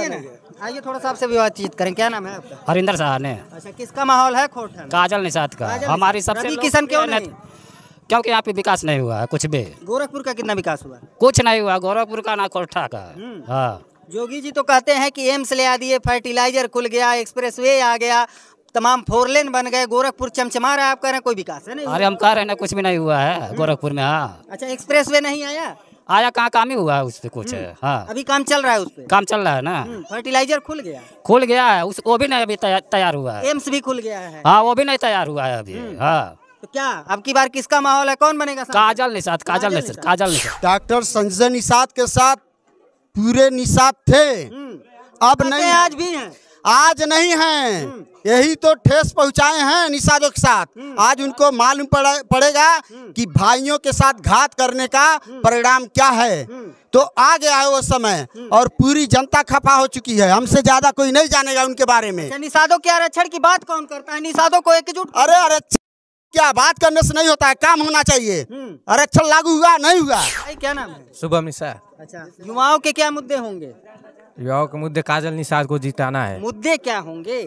आइए ना आइए थोड़ा सा आपसे भी बातचीत करें क्या नाम है आपका हरिंदर शाह ने अच्छा किसका माहौल है खोट काजल निषाद का हमारी सबसे किसान क्यों नहीं क्योंकि यहाँ पे विकास नहीं हुआ है कुछ भी गोरखपुर का कितना विकास हुआ कुछ नहीं हुआ गोरखपुर का ना कोठा का हम्म। हाँ जोगी जी तो कहते हैं कि एम्स ले आ दिए फर्टिलाइजर खुल गया एक्सप्रेसवे आ गया तमाम फोर लेन बन गए गोरखपुर चमचमा रहा है आप कह रहे हैं कोई विकास है नहीं अरे हम कह रहे हैं ना कुछ भी नहीं हुआ है गोरखपुर में हाँ अच्छा एक्सप्रेस वे नहीं आया आया हाँ, कहाँ काम ही हुआ है उस पर कुछ हम्म। हाँ अभी काम चल रहा है उस पर काम चल रहा है ना हम्म, फर्टिलाइजर खुल गया खुल गया है उस वो भी नहीं अभी तैयार हुआ है एम्स भी खुल गया है हाँ वो भी नहीं तैयार हुआ है अभी हम्म। हाँ तो क्या अब की बार किसका माहौल है कौन बनेगा काजल निषाद काजल निषाद काजल निषाद डॉक्टर संजय निषाद के साथ पूरे निषाद थे अब नहीं आज भी हैं आज नहीं हैं हम्म। यही तो ठेस पहुंचाए हैं निषादों के साथ हम्म। आज उनको मालूम पड़े, पड़ेगा हम्म। कि भाइयों के साथ घात करने का परिणाम क्या है तो आ गया है वो समय और पूरी जनता खफा हो चुकी है हमसे ज्यादा कोई नहीं जानेगा उनके बारे में अच्छा, निषादों के आरक्षण की बात कौन करता है निषादों को एकजुट अरे आरक्षण क्या बात करने से नहीं होता है काम होना चाहिए आरक्षण लागू हुआ नहीं हुआ क्या नाम है शुभम निशा अच्छा युवाओं के क्या मुद्दे होंगे युवाओं के मुद्दे काजल निषाद को जिताना है मुद्दे क्या होंगे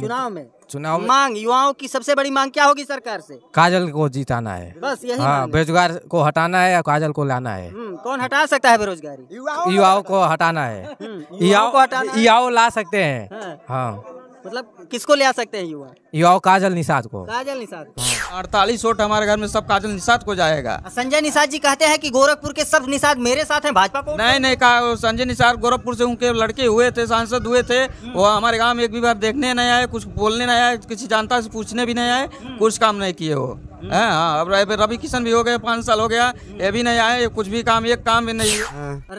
चुनाव में चुनाव मांग युवाओं की सबसे बड़ी मांग क्या होगी सरकार से काजल को जिताना है बस यही हाँ बेरोजगार को हटाना है या काजल को लाना है हम्म, कौन हटा सकता है बेरोजगारी युवाओं को हटाना है हम्म, युवाओं को हटाना युवाओं ला सकते हैं हाँ, हाँ। मतलब किसको ले आ सकते हैं युवा युवाओं काजल निषाद को काजल निषाद हाँ। अड़तालीस वोट हमारे घर में सब काजल निषाद को जाएगा संजय निषाद जी कहते हैं कि गोरखपुर के सब निषाद मेरे साथ हैं भाजपा को नहीं नहीं कहा संजय निषाद गोरखपुर से उनके लड़के हुए थे सांसद हुए थे वो हमारे गाँव में एक भी बार देखने नहीं आए कुछ बोलने नहीं आए किसी जनता से पूछने भी नहीं आए कुछ काम नहीं किए वो हाँ, हाँ अब रवि किशन भी हो गए पाँच साल हो गया ये भी नहीं आए कुछ भी काम एक काम भी नहीं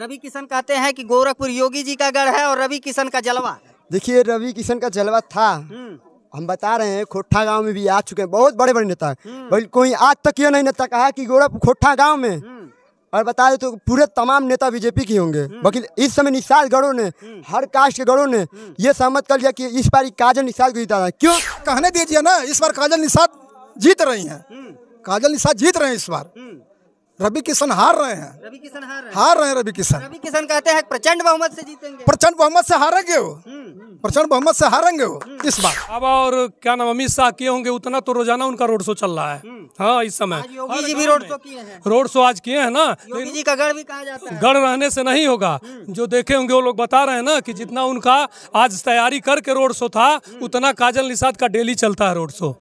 रवि किशन कहते हैं कि गोरखपुर योगी जी का गढ़ है और रवि किशन का जलवा देखिए रवि किशन का जलवा था हम्म। हम बता रहे हैं खोटा गांव में भी आ चुके हैं बहुत बड़े बड़े नेता भाई हम्म। कोई आज तक यह नहीं नेता कहा कि गोरख खोटा गांव में हम्म। और बता दे तो पूरे तमाम नेता बीजेपी के होंगे वकील इस समय निशाल गढ़ों ने हर कास्ट के गढ़ों ने यह सहमत कर लिया कि इस बार काजल निशाद को जीता क्यों कहने दीजिए ना इस बार काजल निषाद जीत रही है काजल निषाद जीत रहे हैं इस बार रवि किशन हार रहे हैं रवि किशन हार रहे हैं हार रहे हैं रवि किशन रवि किशन कहते हैं प्रचंड बहुमत से जीतेंगे प्रचंड बहुमत से हारेंगे वो हम्म। प्रचंड बहुमत से हारेंगे वो हम्म। इस बार अब और क्या नाम अमित शाह किए होंगे उतना तो रोजाना उनका रोड शो चल रहा है हम्म। हाँ इस समय योगी जी भी रोड शो किए हैं रोड शो आज किए हैं ना योगी जी का गढ़ भी कहा जाता है गढ़ रहने से नहीं होगा जो देखे होंगे वो लोग बता रहे हैं ना कि जितना उनका आज तैयारी करके रोड शो था उतना काजल निषाद का डेली चलता है रोड शो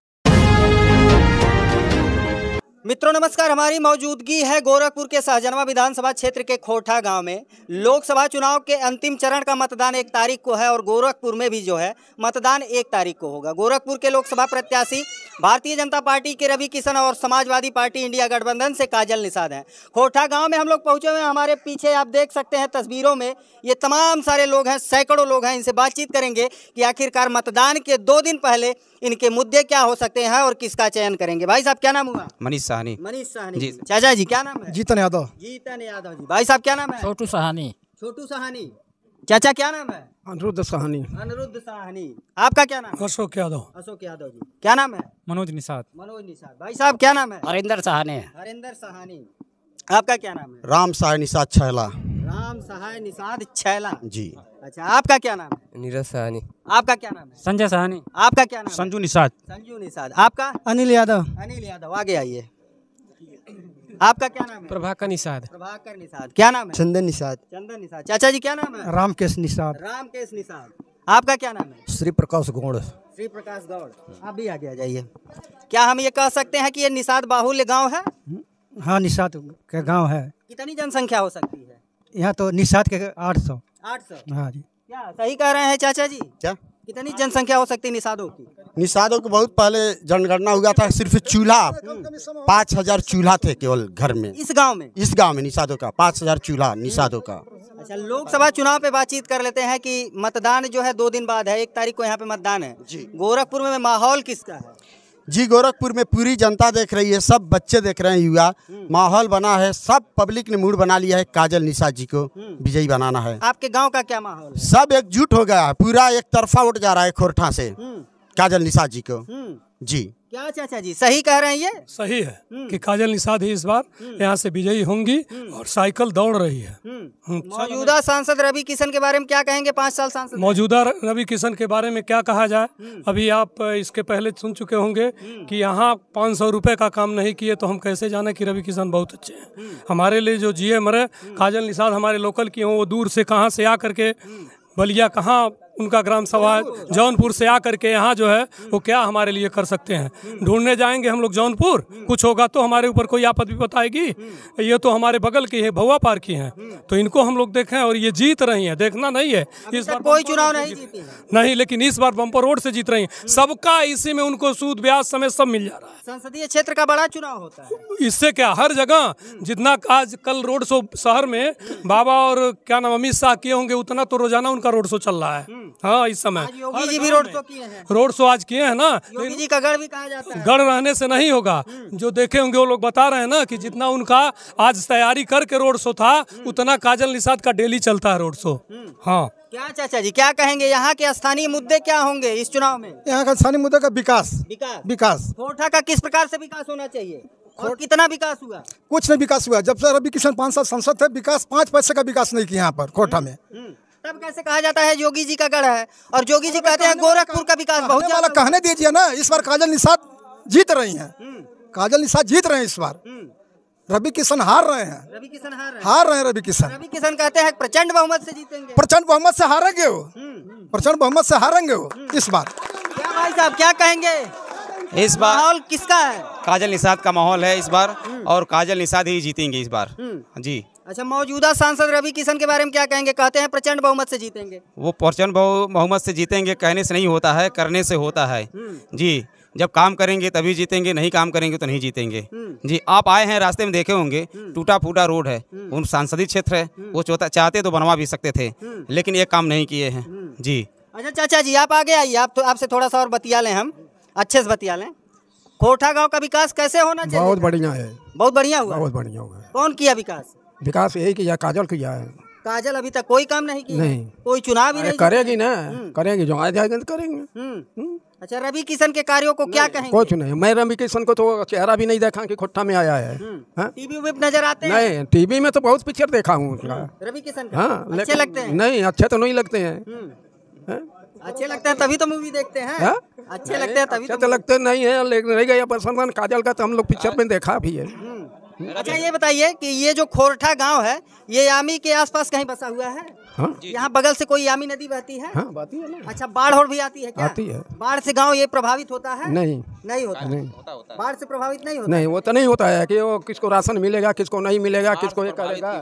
मित्रों नमस्कार हमारी मौजूदगी है गोरखपुर के सहजनवा विधानसभा क्षेत्र के खोठा गांव में लोकसभा चुनाव के अंतिम चरण का मतदान एक तारीख को है और गोरखपुर में भी जो है मतदान एक तारीख को होगा गोरखपुर के लोकसभा प्रत्याशी भारतीय जनता पार्टी के रवि किशन और समाजवादी पार्टी इंडिया गठबंधन से काजल निषाद हैं खोठा गाँव में हम लोग पहुँचे हुए हमारे पीछे आप देख सकते हैं तस्वीरों में ये तमाम सारे लोग हैं सैकड़ों लोग हैं इनसे बातचीत करेंगे कि आखिरकार मतदान के दो दिन पहले इनके मुद्दे क्या हो सकते हैं और किसका चयन करेंगे भाई साहब क्या नाम हुआ मनीष सहनी मनीष सहनी जी चाचा जी क्या नाम है जीतन यादव जीतन यादव जी भाई साहब क्या नाम है छोटू सहानी छोटू सहानी चाचा क्या नाम है अनुरुद्ध सहानी अनुरुद्ध सहानी आपका क्या नाम अशोक यादव अशोक यादव जी क्या नाम है मनोज निषाद मनोज निषाद भाई साहब क्या नाम है हरिंदर सहानी हरिंदर सहानी आपका क्या नाम है राम सहाय निषाद छैला राम सहाय निषाद छैला जी अच्छा आपका क्या नाम है नीरज सहानी आपका क्या नाम है संजय सहानी आपका क्या नाम संजू निषाद संजू निषाद आपका अनिल यादव अनिल यादव आगे आइए आपका क्या नाम है प्रभाकर निषाद प्रभाकर निषाद क्या नाम है चंदन निषाद चंदन निषाद चाचा जी क्या नाम है रामकेश निषाद रामकेश निषाद आपका क्या नाम है श्री प्रकाश गौड़ श्री प्रकाश गौड़ आप भी आगे आ जाइए क्या हम ये कह सकते हैं कि ये निषाद बाहुल्य गांव है हाँ निषाद का गांव है कितनी जनसंख्या हो सकती है यहाँ तो निषाद के आठ सौ आठ सौ हाँ जी क्या सही कह रहे हैं चाचा जी क्या कितनी जनसंख्या हो सकती निषादों की निषादों को बहुत पहले जनगणना हुआ था सिर्फ चूल्हा पाँच हजार चूल्हा थे केवल घर में इस गांव में इस गांव में निषादों का पाँच हजार चूल्हा निषादों का अच्छा लोकसभा चुनाव पे बातचीत कर लेते हैं कि मतदान जो है दो दिन बाद है एक तारीख को यहाँ पे मतदान है गोरखपुर में माहौल किसका है जी गोरखपुर में पूरी जनता देख रही है सब बच्चे देख रहे हैं युवा हम्म। माहौल बना है सब पब्लिक ने मूड बना लिया है काजल निशा जी को हम्म। विजयी बनाना है आपके गांव का क्या माहौल सब एकजुट हो गया है पूरा एक तरफा उठ जा रहा है खोरठा से हम्म। काजल निशा जी को जी क्या चाचा जी सही कह रहे हैं ये सही है हम्म। कि काजल निषाद ही इस बार हम्म। यहाँ से विजयी होंगी हम्म। और साइकिल दौड़ रही है मौजूदा सांसद रवि किशन के बारे में क्या कहेंगे पाँच साल सांसद मौजूदा रवि किशन के बारे में क्या कहा जाए अभी आप इसके पहले सुन चुके होंगे कि यहाँ पाँच सौ रूपए का काम नहीं किए तो हम कैसे जाने कि रवि किशन बहुत अच्छे है हमारे लिए जो जी मरे काजल निषाद हमारे लोकल की हों वो दूर से कहाँ से आ करके बलिया कहाँ उनका ग्राम सभा जौनपुर से आकर के यहाँ जो है वो क्या हमारे लिए कर सकते हैं ढूंढने जाएंगे हम लोग जौनपुर कुछ होगा तो हमारे ऊपर कोई आपत भी बताएगी ये तो हमारे बगल की है भवा पार की है तो इनको हम लोग देखें और ये जीत रही है देखना नहीं है इस बार कोई चुनाव नहीं जीती नहीं लेकिन इस बार बम्पर रोड से जीत रही है सबका इसी में उनको सूद ब्याज समय सब मिल जा रहा है संसदीय क्षेत्र का बड़ा चुनाव होता है इससे क्या हर जगह जितना आज कल रोड शो शहर में बाबा और क्या नाम अमित शाह किए होंगे उतना तो रोजाना उनका रोड शो चल रहा है हाँ इस समय योगी हाँ, जी भी रोड शो किए हैं रोड शो आज किए हैं ना योगी जी का गढ़ भी कहा जाता है गढ़ रहने से नहीं होगा हम्म। जो देखे होंगे वो लोग बता रहे हैं ना कि जितना उनका आज तैयारी करके रोड शो था हम्म। उतना काजल निषाद का डेली चलता है रोड शो हम्म। हाँ क्या चाचा जी क्या कहेंगे यहाँ के स्थानीय मुद्दे क्या होंगे इस चुनाव में यहाँ का स्थानीय मुद्दे का विकास विकास विकास कोठा का किस प्रकार से विकास होना चाहिए और कितना विकास हुआ कुछ नहीं विकास हुआ जब से रवि किशन पाँच साल संसद थे विकास पाँच पैसे का विकास नहीं किया यहाँ पर कोठा में तब कैसे कहा जाता है योगी जी का गढ़ है और योगी जी कहते हैं गोरखपुर का विकास बहुत ज्यादा कहने दीजिए ना इस बार काजल निषाद जीत रही है हम्म। काजल निषाद जीत रहे हैं इस बार हम्म। रवि किशन हार रहे हैं रवि किशन हार रहे हैं हार रहे हैं रवि किशन रवि किशन कहते हैं प्रचंड बहुमत से जीतेंगे प्रचंड बहुमत से हारेंगे वो हम्म। प्रचंड बहुमत से हारेंगे वो इस बार क्या भाई साहब क्या कहेंगे इस बार माहौल किसका है काजल निषाद का माहौल है इस बार और काजल निषाद ही जीतेंगे इस बार जी अच्छा मौजूदा सांसद रवि किशन के बारे में क्या कहेंगे कहते हैं प्रचंड बहुमत से जीतेंगे वो प्रचंड बहुमत से जीतेंगे कहने से नहीं होता है करने से होता है हम्म। जी जब काम करेंगे तभी जीतेंगे नहीं काम करेंगे तो नहीं जीतेंगे हम्म। जी आप आए हैं रास्ते में देखे होंगे हम्म। टूटा फूटा रोड है उन सांसदीय क्षेत्र है वो चाहते तो बनवा भी सकते थे लेकिन ये काम नहीं किए हैं जी अच्छा चाचा जी आप आगे आइए आप तो आपसे थोड़ा सा और बतिया लें हम अच्छे से बतिया लें कोठा गांव का विकास कैसे होना चाहिए बहुत बढ़िया है बहुत बढ़िया हुआ बहुत बढ़िया हुआ कौन किया विकास विकास यही किया काजल किया है काजल अभी तक कोई काम नहीं किया नहीं कोई चुनाव भी नहीं करेगी ना हम्म। करेंगे जो आए तो करेंगे हम्म। हम्म। अच्छा रवि किशन के कार्यों को क्या कहेंगे कुछ नहीं मैं रवि किशन को तो चेहरा भी नहीं देखा कि खुट्टा में आया है हाँ? टीवी में नजर आते हैं नहीं टीवी में तो बहुत पिक्चर देखा हूँ उसका रवि किशन हाँ अच्छे लगते हैं नहीं अच्छे तो नहीं लगते हैं हाँ? अच्छे लगते हैं तभी तो मूवी देखते हैं हा? अच्छे लगते हैं तभी तो, तो लगते नहीं है लेकिन रह गया काजल का तो हम लोग पिक्चर हाँ? में देखा भी है हम्म। अच्छा ये बताइए कि ये जो खोरठा गांव है ये यामी के आसपास कहीं बसा हुआ है हाँ। यहाँ बगल से कोई यामी नदी बहती है हाँ, बहती है ना। अच्छा बाढ़ और भी आती है क्या आती है बाढ़ से गांव ये प्रभावित होता है नहीं नहीं होता नहीं बाढ़ से प्रभावित नहीं होता नहीं वो तो नहीं होता है कि वो किसको राशन मिलेगा किसको नहीं मिलेगा किसको ये करेगा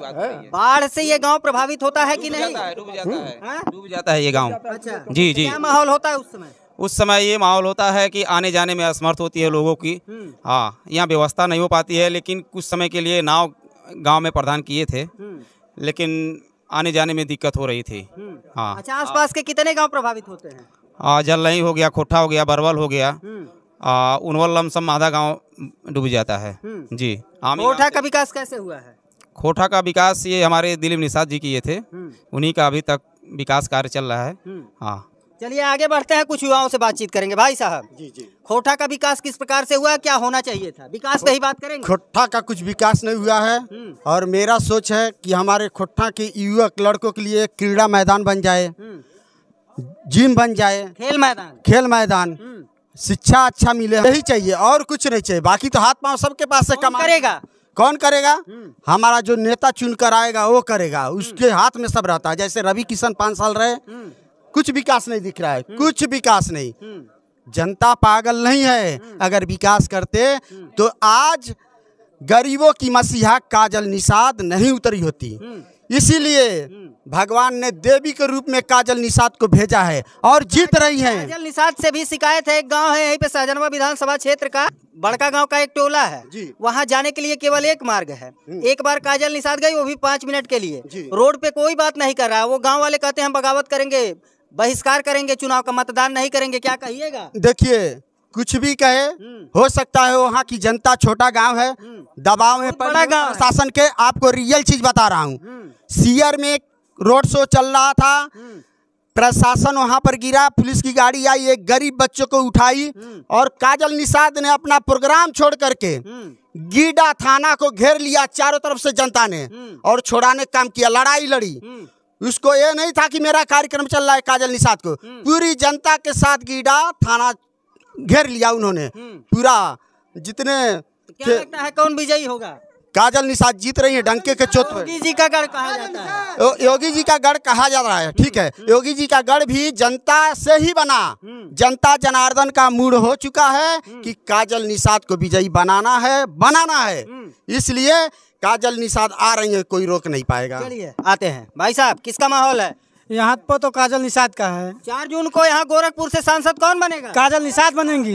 बाढ़ से ये गाँव प्रभावित होता है की नहीं डूब जाता है डूब जाता है हम्म। हाँ? ये गाँव अच्छा जी तो जी क्या माहौल होता है उस समय उस समय ये माहौल होता है कि आने जाने में असमर्थ होती है लोगों की हम्म। हाँ यहाँ व्यवस्था नहीं हो पाती है लेकिन कुछ समय के लिए नाव गांव में प्रदान किए थे हम्म। लेकिन आने जाने में दिक्कत हो रही थी हम्म। हाँ अच्छा आसपास के कितने गांव प्रभावित होते हैं हाँ जलनई हो गया खोटा हो गया बरवल हो गया उनवल लमसम आधा गाँव डूब जाता है जी खोठा का विकास कैसे हुआ है खोठा का विकास ये हमारे दिलीप निषाद जी किए थे उन्हीं का अभी तक विकास कार्य चल रहा है हाँ चलिए आगे बढ़ते हैं कुछ युवाओं से बातचीत करेंगे भाई साहब जी जी खोटा का विकास किस प्रकार से हुआ क्या होना चाहिए था विकास पे ही बात करेंगे खोटा का कुछ विकास नहीं हुआ है हम्म। और मेरा सोच है कि हमारे खोटा के युवक लड़कों के लिए क्रीड़ा मैदान बन जाए हम्म। जिम बन जाए खेल मैदान खेल मैदान हम्म। शिक्षा अच्छा मिले यही चाहिए और कुछ नहीं चाहिए बाकी तो हाथ पाँव सबके पास से कमा करेगा कौन करेगा हमारा जो नेता चुन कर आएगा वो करेगा उसके हाथ में सब रहता है जैसे रवि किशन पाँच साल रहे कुछ विकास नहीं दिख रहा है हम्म। कुछ विकास नहीं हम्म। जनता पागल नहीं है हम्म। अगर विकास करते तो आज गरीबों की मसीहा काजल निषाद नहीं उतरी होती इसीलिए भगवान ने देवी के रूप में काजल निषाद को भेजा है और जीत रही है काजल निषाद से भी शिकायत है एक गांव है यहीं पे सहजनवा विधानसभा क्षेत्र का बड़का गांव का एक टोला है वहां जाने के लिए केवल एक मार्ग है एक बार काजल निषाद गई वो भी पांच मिनट के लिए रोड पे कोई बात नहीं कर रहा है वो गाँव वाले कहते हैं हम बगावत करेंगे बहिष्कार करेंगे चुनाव का मतदान नहीं करेंगे क्या कहिएगा देखिए कुछ भी कहे हम्म। हो सकता है वहाँ की जनता छोटा गांव है हम्म। दबाव में पड़ेगा गांव शासन के आपको रियल चीज बता रहा हूँ हम्म। सीयर में रोड शो चल रहा था प्रशासन वहाँ पर गिरा पुलिस की गाड़ी आई एक गरीब बच्चों को उठाई और काजल निषाद ने अपना प्रोग्राम छोड़ करके गीडा थाना को घेर लिया चारों तरफ से जनता ने और छोड़ाने का काम किया लड़ाई लड़ी उसको ये नहीं था कि मेरा कार्यक्रम चल रहा है काजल निषाद को हम्म। पूरी जनता के साथ गीडा थाना घेर लिया उन्होंने हम्म। पूरा जितने तो क्या लगता है कौन विजयी होगा काजल निषाद जीत रही है डंके के चोट पर योगी जी का गढ़ कहा जाता है योगी जी का गढ़ कहा जा रहा है हम्म। ठीक है योगी जी का गढ़ भी जनता से ही बना जनता जनार्दन का मूड हो चुका है कि काजल निषाद को विजयी बनाना है बनाना है इसलिए काजल निषाद आ रही है कोई रोक नहीं पाएगा चलिए आते हैं भाई साहब किसका माहौल है यहाँ पर तो काजल निषाद का है चार जून को यहाँ गोरखपुर से सांसद कौन बनेगा काजल निषाद बनेंगी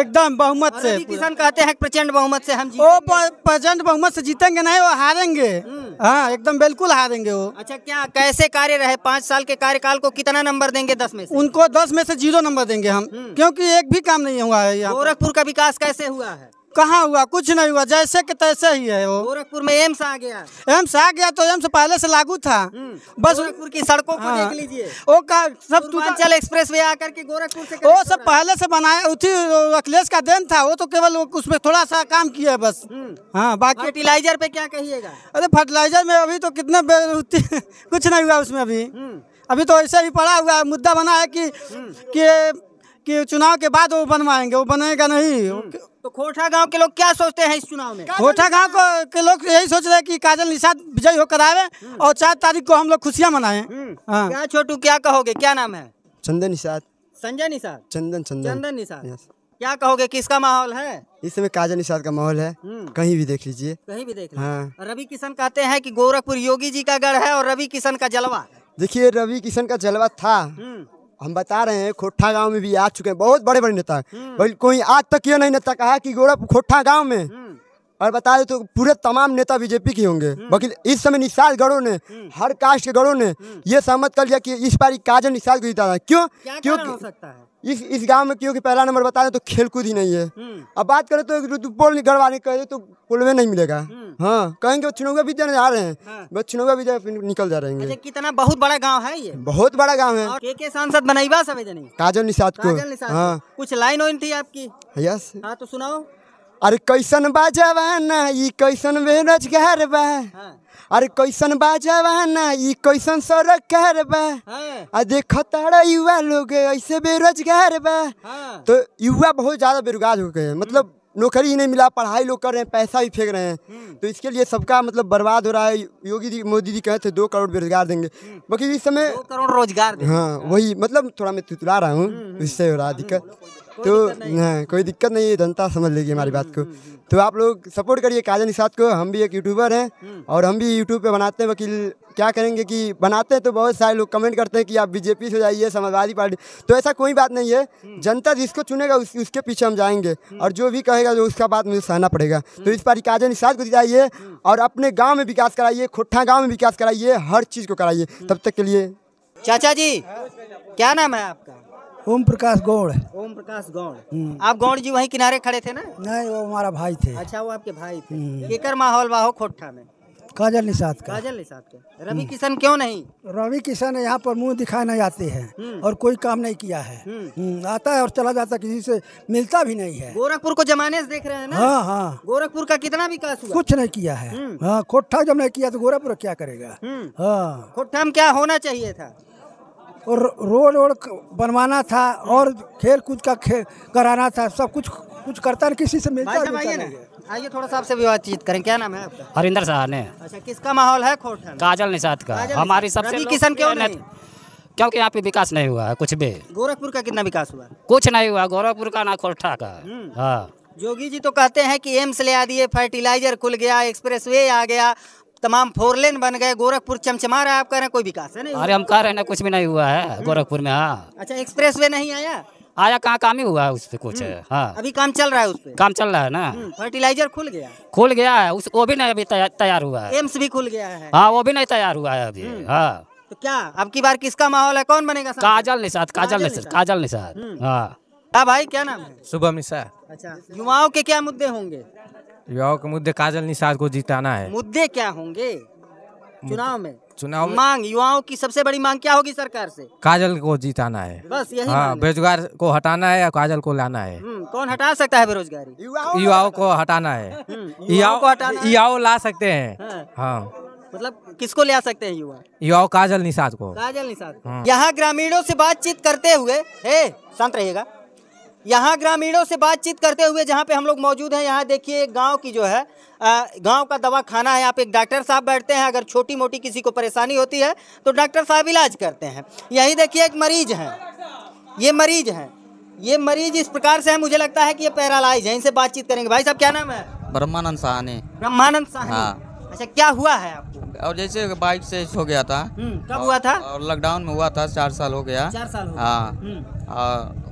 एकदम बहुमत से किसान कहते हैं प्रचंड बहुमत से हम वो प्रचंड बहुमत से जीतेंगे नहीं वो हारेंगे हम्म। हाँ एकदम बिल्कुल हारेंगे वो अच्छा क्या कैसे कार्य रहे पाँच साल के कार्यकाल को कितना नंबर देंगे दस में से? उनको दस में से जीरो नंबर देंगे हम हम्म। क्योंकि एक भी काम नहीं हुआ है यहाँ गोरखपुर का विकास कैसे हुआ है कहाँ हुआ कुछ नहीं हुआ जैसे के तैसे ही है वो गोरखपुर में एम्स आ गया एम्स आ गया तो एम्स पहले से लागू था हम्म, बस गोरखपुर की सड़कों को हाँ। देख लीजिए वो का सब चल एक्सप्रेस वे आकर के गोरखपुर से वो सब पहले से बनाया अखिलेश का देन था वो तो केवल उसमें थोड़ा सा काम किया है बस हम्म। हाँ बाकी फर्टिलाइजर पे क्या कहिएगा अरे फर्टिलाइजर में अभी तो कितने कुछ नहीं हुआ उसमें अभी हम्म। अभी तो ऐसे ही पड़ा हुआ मुद्दा बना है कि कि कि चुनाव के बाद वो बनवाएंगे वो बनेगा नहीं हम्म। तो खोटा गांव के लोग क्या सोचते हैं इस चुनाव में खोठा गांव को के लोग यही सोच रहे हैं कि काजल निषाद विजय होकर आवे हम्म। और चार तारीख को हम लोग खुशियाँ मनाए हम्म। हाँ। क्या छोटू क्या कहोगे क्या नाम है चंदन निषाद संजय निषाद चंदन चंदन चंदन निषाद क्या कहोगे किसका माहौल है इस समय काजल निषाद का माहौल है कहीं भी देख लीजिए कहीं भी देख हाँ। रवि किशन कहते हैं कि गोरखपुर योगी जी का गढ़ है और रवि किशन का जलवा देखिए रवि किशन का जलवा था हम बता रहे हैं खोटा गांव में भी आ चुके हैं बहुत बड़े बड़े नेता बल्कि हम्म। कोई आज तक ये नहीं नेता कहा कि गोरख खोटा गांव में हम्म। और बता दे तो पूरे तमाम नेता बीजेपी के होंगे वकील हम्म। इस समय निशाल गढ़ों ने हर कास्ट के गढ़ों ने यह सहमत कर लिया कि इस बार काजल निशाल को जीता क्यों क्यों क्यों सकता है इस इस गांव में क्योंकि पहला नंबर बता दें तो खेलकूद ही नहीं है हम्म। अब बात करें तो बोल घर वाले कहे तो पुल में नहीं मिलेगा हम्म। हाँ कहेंगे चुनौगा भी जा रहे हैं हाँ। बस चुनौगा भी निकल जा रहे हैं अच्छा, कितना बहुत बड़ा गांव है ये बहुत बड़ा गांव है के के सांसद बनाईबा समझ नहीं काजल निषाद को हाँ कुछ लाइन वाइन थी आपकी यस हाँ तो सुनाओ अरे कैसन बाजा बा ये कैसन बेरोजगार बा अरे कैसन बाजावा ना ई कैसन सरकार बा हाँ। आ देख तारा युवा लोग ऐसे बेरोजगार बा हाँ। तो युवा बहुत ज्यादा बेरोजगार हो गए मतलब नौकरी ही नहीं मिला पढ़ाई लोग कर रहे हैं पैसा भी फेंक रहे हैं हम्म। तो इसके लिए सबका मतलब बर्बाद हो रहा है योगी जी मोदी जी कहे थे दो करोड़ बेरोजगार देंगे हम्म। बाकी इस समय दो करोड़ रोजगार हाँ, हाँ वही मतलब थोड़ा मैं तुतला रहा हूँ हम्म, इससे हो रहा है दिक्कत तो हाँ कोई दिक्कत नहीं है जनता समझ लेगी हमारी बात को तो आप लोग सपोर्ट करिए काजन निषाद को हम भी एक यूट्यूबर हैं और हम भी यूट्यूब पे बनाते हैं वकील क्या करेंगे कि बनाते हैं तो बहुत सारे लोग कमेंट करते हैं कि आप बीजेपी से जाइए समाजवादी पार्टी तो ऐसा कोई बात नहीं है हम्म। जनता जिसको चुनेगा उस, उसके पीछे हम जाएंगे हम्म। और जो भी कहेगा जो उसका बात मुझे सहना पड़ेगा हम्म। तो इस बार काजन निषाद को जिताइए और अपने गाँव में विकास कराइए खुट्ठा गाँव में विकास कराइए हर चीज़ को कराइए तब तक के लिए चाचा जी क्या नाम है आपका ओम प्रकाश गौड़ ओम प्रकाश गौड़ आप गौड़ जी वहीं किनारे खड़े थे ना नहीं वो हमारा भाई थे अच्छा वो आपके भाई थे एक माहौल बाहो खोटा में काजल निषाद का काजल निषाद के रवि हम्म। किशन क्यों नहीं रवि किशन यहाँ पर मुंह दिखा नहीं आते हैं हम्म। और कोई काम नहीं किया है हम्म। आता है और चला जाता किसी से मिलता भी नहीं है गोरखपुर को जमाने से देख रहे हैं ना हाँ हाँ गोरखपुर का कितना विकास हुआ कुछ नहीं किया है हाँ खोटा जब नहीं किया तो गोरखपुर क्या करेगा हाँ खोटा में क्या होना चाहिए था और रोड वोड बनवाना था और खेल कूद का कराना था सब कुछ कुछ करता किसी से मिलता आइए थोड़ा सा आपसे बातचीत करें क्या नाम है हरिंदर शाह ने अच्छा किसका माहौल है खोट काजल निषाद का हमारी सबसे किसान क्यों नहीं क्योंकि यहाँ पे विकास नहीं हुआ है कुछ भी गोरखपुर का कितना विकास हुआ कुछ नहीं हुआ गोरखपुर का ना खोरठा का हम्म। हाँ जोगी जी तो कहते हैं कि एम्स ले आ दिए फर्टिलाइजर खुल गया एक्सप्रेसवे आ गया तमाम फोर लेन बन गए गोरखपुर चमचमा रहा है आप कह रहे हैं कोई विकास है नहीं अरे हम कह रहे हैं ना कुछ भी नहीं हुआ है गोरखपुर में हाँ अच्छा एक्सप्रेस वे नहीं आया आया हाँ, कहाँ काम ही हुआ है उससे कुछ कुछ हम्म। हाँ अभी काम चल रहा है उस पर काम चल रहा है ना हम्म, फर्टिलाइजर खुल गया खुल गया है उस वो भी नहीं अभी तैयार हुआ है एम्स भी खुल गया है हाँ वो भी नहीं तैयार हुआ है अभी हम्म। हाँ तो क्या अब की बार किसका माहौल है कौन बनेगा काजल निषाद काजल निषाद काजल निषाद हाँ हाँ भाई क्या नाम है शुभम निषाद अच्छा युवाओं के क्या मुद्दे होंगे युवाओं के मुद्दे काजल निषाद को जिताना है मुद्दे क्या होंगे चुनाव में चुनाव मांग युवाओं की सबसे बड़ी मांग क्या होगी सरकार से काजल को जिताना है बस यही हाँ बेरोजगार को हटाना है या काजल को लाना है हम्म, कौन हटा सकता है बेरोजगारी युवाओं को हम्म, हटाना है युवाओं को हटाना युवाओ ला सकते हैं हाँ।, हाँ मतलब किसको ले आ सकते हैं युवा युवाओं काजल निषाद को काजल निषाद हाँ। यहाँ ग्रामीणों से बातचीत करते हुए हे शांत रहिएगा यहाँ ग्रामीणों से बातचीत करते हुए जहाँ पे हम लोग मौजूद हैं यहाँ देखिए गांव की जो है गांव का दवा खाना है यहाँ पे एक डॉक्टर साहब बैठते हैं अगर छोटी मोटी किसी को परेशानी होती है तो डॉक्टर साहब इलाज करते हैं यही देखिए एक मरीज हैं ये मरीज हैं ये मरीज इस प्रकार से है मुझे लगता है कि ये पैरालाइज है इनसे बातचीत करेंगे भाई साहब क्या नाम है ब्रह्मानंद साहनी ब्रह्मानंद साहनी हाँ। अच्छा क्या हुआ है आपको और जैसे बाइक से हो गया था हम्म, कब हुआ था और लॉकडाउन में हुआ था चार साल हो गया चार साल हाँ हम्म।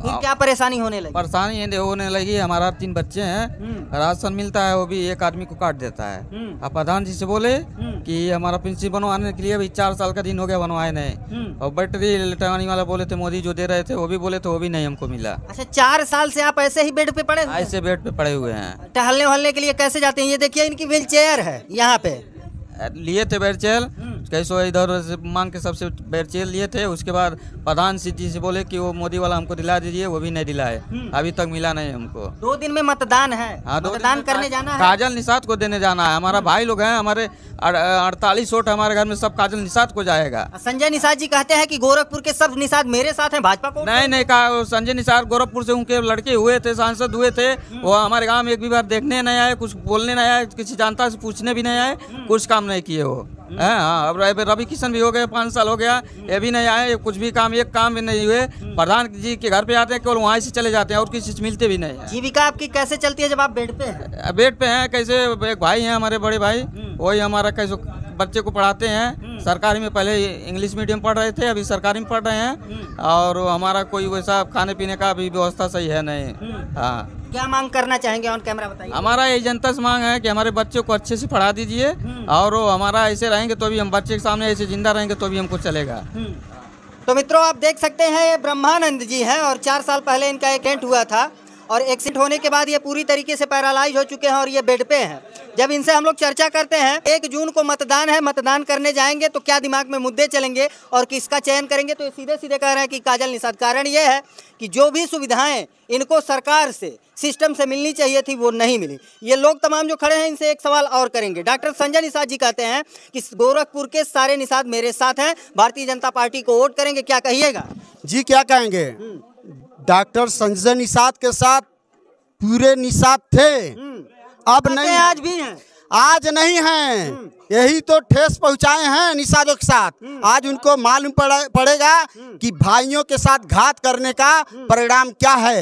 फिर क्या परेशानी होने लगी परेशानी होने लगी हमारा तीन बच्चे हैं हम्म। राशन मिलता है वो भी एक आदमी को काट देता है अब प्रधान जी से बोले कि हमारा पेंशन बनवाने के लिए अभी चार साल का दिन हो गया बनवाए नहीं और बैटरी लगाने वाला बोले थे मोदी जो दे रहे थे वो भी बोले थे वो भी नहीं हमको मिला अच्छा चार साल से आप ऐसे ही बेड पे पड़े ऐसे बेड पे पड़े हुए हैं टहलने वहलने के लिए कैसे जाते हैं ये देखिए इनकी व्हील चेयर है यहाँ पे लिए थे बैरचेल हम्म। कैसे इधर मांग के सबसे बैरचेल लिए थे उसके बाद प्रधान सिंह जी से बोले कि वो मोदी वाला हमको दिला दीजिए वो भी नहीं दिला है हम्म। अभी तक मिला नहीं हमको दो दिन में मतदान है हाँ दो मतदान करने जाना है काजल निषाद को देने जाना है हमारा हम्म। भाई लोग हैं हमारे अड़तालीस वोट हमारे घर में सब काजल निषाद को जाएगा संजय निषाद जी कहते हैं की गोरखपुर के सब निषाद मेरे साथ है भाजपा को नहीं नहीं कहा संजय निषाद गोरखपुर से उनके लड़के हुए थे सांसद हुए थे हम्म। वो हमारे गाँव में एक भी बार देखने नहीं आए कुछ बोलने नहीं आए किसी जनता से पूछने भी नहीं आए कुछ काम नहीं किए वो हैं हाँ अब रवि किशन भी हो गए पाँच साल हो गया ये भी नहीं आए कुछ भी काम एक काम भी नहीं हुए प्रधान जी के घर पे आते हैं केवल वहाँ से चले जाते हैं और किसी से मिलते भी नहीं जीविका आपकी कैसे चलती है जब आप बेड पे हैं बेड पे हैं कैसे एक भाई हैं हमारे बड़े भाई हम्म। वही हमारा कैसे बच्चे को पढ़ाते हैं हम्म। सरकारी में पहले इंग्लिश मीडियम पढ़ रहे थे अभी सरकारी में पढ़ रहे हैं हम्म। और हमारा कोई वैसा खाने पीने का भी व्यवस्था सही है नहीं हाँ क्या मांग करना चाहेंगे ऑन कैमरा बताइए हमारा ये जनता से मांग है कि हमारे बच्चों को अच्छे से पढ़ा दीजिए हम्म। और हमारा ऐसे रहेंगे तो भी हम बच्चे के सामने ऐसे जिंदा रहेंगे तो भी हमको चलेगा हम्म। तो मित्रों आप देख सकते हैं ये ब्रह्मानंद जी हैं और चार साल पहले इनका एक इवेंट हुआ था और एक्सीडेंट होने के बाद ये पूरी तरीके से पैरालाइज हो चुके हैं और ये बेड पे हैं जब इनसे हम लोग चर्चा करते हैं एक जून को मतदान है मतदान करने जाएंगे तो क्या दिमाग में मुद्दे चलेंगे और किसका चयन करेंगे तो ये सीधे सीधे कह रहे हैं कि काजल निषाद कारण ये है कि जो भी सुविधाएं इनको सरकार से सिस्टम से मिलनी चाहिए थी वो नहीं मिली ये लोग तमाम जो खड़े हैं इनसे एक सवाल और करेंगे डॉक्टर संजय निषाद जी कहते हैं कि गोरखपुर के सारे निषाद मेरे साथ हैं भारतीय जनता पार्टी को वोट करेंगे क्या कहिएगा जी क्या कहेंगे हम्म। डॉक्टर संजय निषाद के साथ पूरे निषाद थे हम्म। अब नहीं आज भी हैं आज नहीं हैं हम्म। यही तो ठेस पहुंचाए हैं निषादों के साथ हम्म। आज उनको मालूम पड़े, पड़ेगा कि भाइयों के साथ घात करने का परिणाम क्या है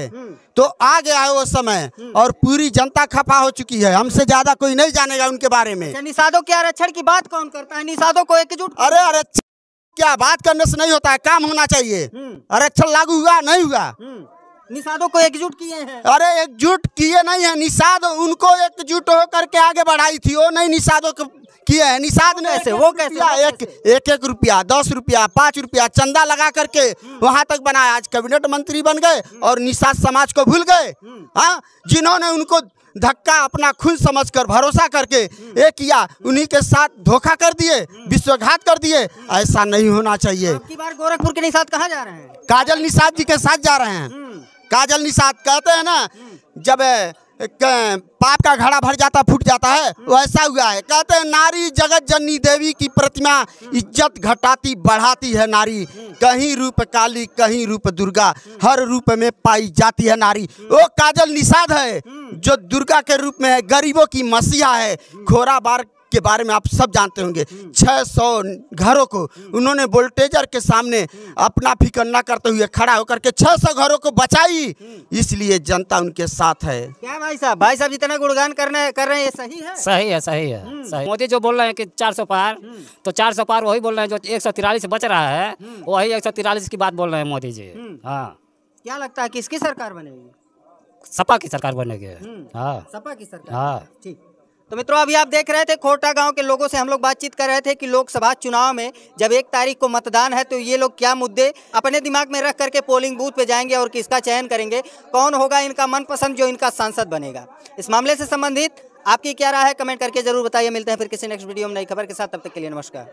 तो आ गया है वो समय और पूरी जनता खफा हो चुकी है हमसे ज्यादा कोई नहीं जानेगा उनके बारे में अच्छा, निषादों के आरक्षण की बात कौन करता है निषादों को एकजुट अरे आरक्षण क्या बात करने से नहीं होता है काम होना चाहिए आरक्षण हम्म। अच्छा, लागू हुआ नहीं हुआ हम्म। निषादों को एकजुट किए हैं अरे एकजुट किए नहीं है निषाद उनको एकजुट होकर के आगे बढ़ाई थी वो नहीं निषादों को किए हैं निषाद ने ऐसे वो कैसे एक एक एक रुपया दस रुपया पाँच रुपया चंदा लगा करके हम्म। वहाँ तक बनाया आज कैबिनेट मंत्री बन गए और निषाद समाज को भूल गए हाँ जिन्होंने उनको धक्का अपना खुद समझकर भरोसा करके ये किया उन्हीं के साथ धोखा कर दिए विश्वघात कर दिए ऐसा नहीं होना चाहिए बार गोरखपुर के निषाद कहाँ जा रहे हैं काजल निषाद जी के साथ जा रहे हैं हम्म। काजल निषाद कहते हैं ना जब पाप का घड़ा भर जाता फूट जाता है वैसा हुआ है कहते हैं नारी जगत जननी देवी की प्रतिमा इज्जत घटाती बढ़ाती है नारी कहीं रूप काली कहीं रूप दुर्गा हर रूप में पाई जाती है नारी वो काजल निषाद है जो दुर्गा के रूप में है गरीबों की मसीहा है घोरा बार के बारे में आप सब जानते होंगे 600 हम्म। घरों को हम्म। उन्होंने वोल्टेजर के सामने हम्म। अपना फिकर न करते हुए खड़ा होकर के 600 घरों को बचाई इसलिए जनता उनके साथ है क्या भाई साहब भाई साहब जितना गुणगान करने कर रहे हैं सही है सही है सही है सही मोदी जो बोल रहे हैं की चार पार तो चार पार वही बोल रहे हैं जो एक बच रहा है वही एक की बात बोल रहे हैं मोदी जी हाँ क्या लगता है किसकी सरकार बनेगी सपा की सरकार बनेगी हाँ सपा की सरकार हाँ ठीक तो मित्रों अभी आप देख रहे थे खोटा गांव के लोगों से हम लोग बातचीत कर रहे थे कि लोकसभा चुनाव में जब एक तारीख को मतदान है तो ये लोग क्या मुद्दे अपने दिमाग में रख करके पोलिंग बूथ पे जाएंगे और किसका चयन करेंगे कौन होगा इनका मनपसंद जो इनका सांसद बनेगा इस मामले से संबंधित आपकी क्या राय है कमेंट करके जरूर बताइए मिलते हैं फिर किसी नेक्स्ट वीडियो में नई खबर के साथ तब तक के लिए नमस्कार